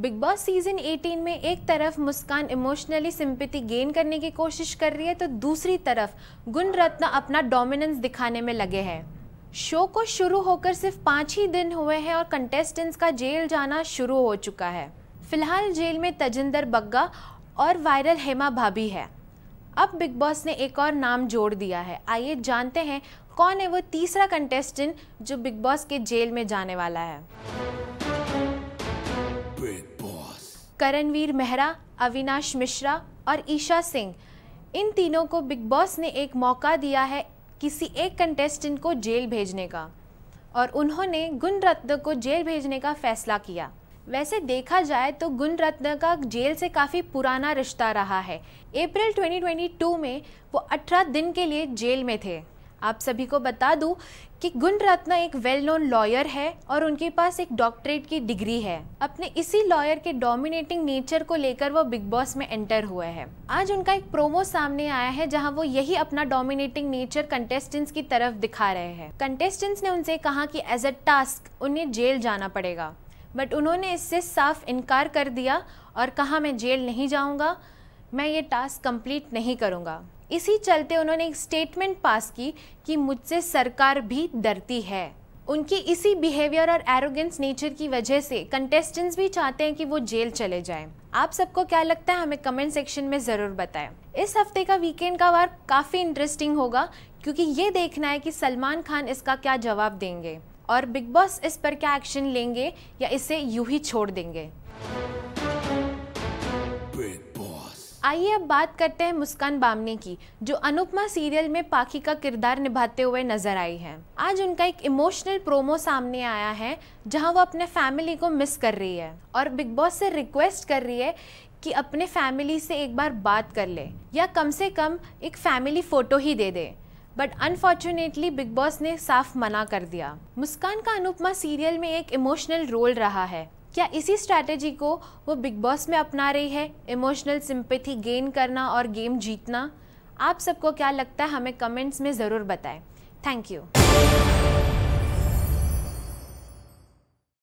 Big boss season 18 में एक तरफ मुस्कान इमोशनली सिंपति गेन करने की कोशिश कर रही है तो दूसरी तरफ गुण रत्न अपना डोमिनेंस दिखाने में लगे हैं शो को शुरू होकर सिर्फ पाँच ही दिन हुए हैं और कंटेस्टेंट्स का जेल जाना शुरू हो चुका है फिलहाल जेल में तजिंदर बग्गा और वायरल हेमा भाभी है अब बिग बॉस ने एक और नाम जोड़ दिया है आइए जानते हैं कौन है वो तीसरा कंटेस्टेंट जो बिग बॉस के जेल में जाने वाला है करणवीर मेहरा अविनाश मिश्रा और ईशा सिंह इन तीनों को बिग बॉस ने एक मौका दिया है किसी एक कंटेस्टेंट को जेल भेजने का और उन्होंने गुणरत्न को जेल भेजने का फैसला किया वैसे देखा जाए तो गुणरत्न का जेल से काफ़ी पुराना रिश्ता रहा है अप्रैल 2022 में वो 18 दिन के लिए जेल में थे आप सभी को बता दूं कि गुणरत्न एक वेल नोन लॉयर है और उनके पास एक डॉक्टरेट की डिग्री है अपने इसी लॉयर के डोमिनेटिंग नेचर को लेकर वो बिग बॉस में एंटर हुए है आज उनका एक प्रोमो सामने आया है जहां वो यही अपना डोमिनेटिंग नेचर कंटेस्टेंट्स की तरफ दिखा रहे हैं कंटेस्टेंट्स ने उनसे कहा कि एज अ टास्क उन्हें जेल जाना पड़ेगा बट उन्होंने इससे साफ इनकार कर दिया और कहा मैं जेल नहीं जाऊँगा मैं ये टास्क कंप्लीट नहीं करूँगा इसी चलते उन्होंने एक स्टेटमेंट पास की कि मुझसे सरकार भी डरती है उनकी इसी बिहेवियर और एरोगेंस नेचर की वजह से कंटेस्टेंट्स भी चाहते हैं कि वो जेल चले जाएं। आप सबको क्या लगता है हमें कमेंट सेक्शन में ज़रूर बताएं। इस हफ्ते का वीकेंड का वार काफ़ी इंटरेस्टिंग होगा क्योंकि ये देखना है कि सलमान खान इसका क्या जवाब देंगे और बिग बॉस इस पर क्या एक्शन लेंगे या इसे यू ही छोड़ देंगे आइए अब बात करते हैं मुस्कान बामने की जो अनुपमा सीरियल में पाखी का किरदार निभाते हुए नजर आई है आज उनका एक इमोशनल प्रोमो सामने आया है जहां वो अपने फैमिली को मिस कर रही है और बिग बॉस से रिक्वेस्ट कर रही है कि अपने फैमिली से एक बार बात कर ले या कम से कम एक फैमिली फ़ोटो ही दे दे बट अनफॉर्चुनेटली बिग बॉस ने साफ मना कर दिया मुस्कान का अनुपमा सीरियल में एक इमोशनल रोल रहा है क्या इसी स्ट्रैटेजी को वो बिग बॉस में अपना रही है इमोशनल सिंपथी गेन करना और गेम जीतना आप सबको क्या लगता है हमें कमेंट्स में ज़रूर बताएं थैंक यू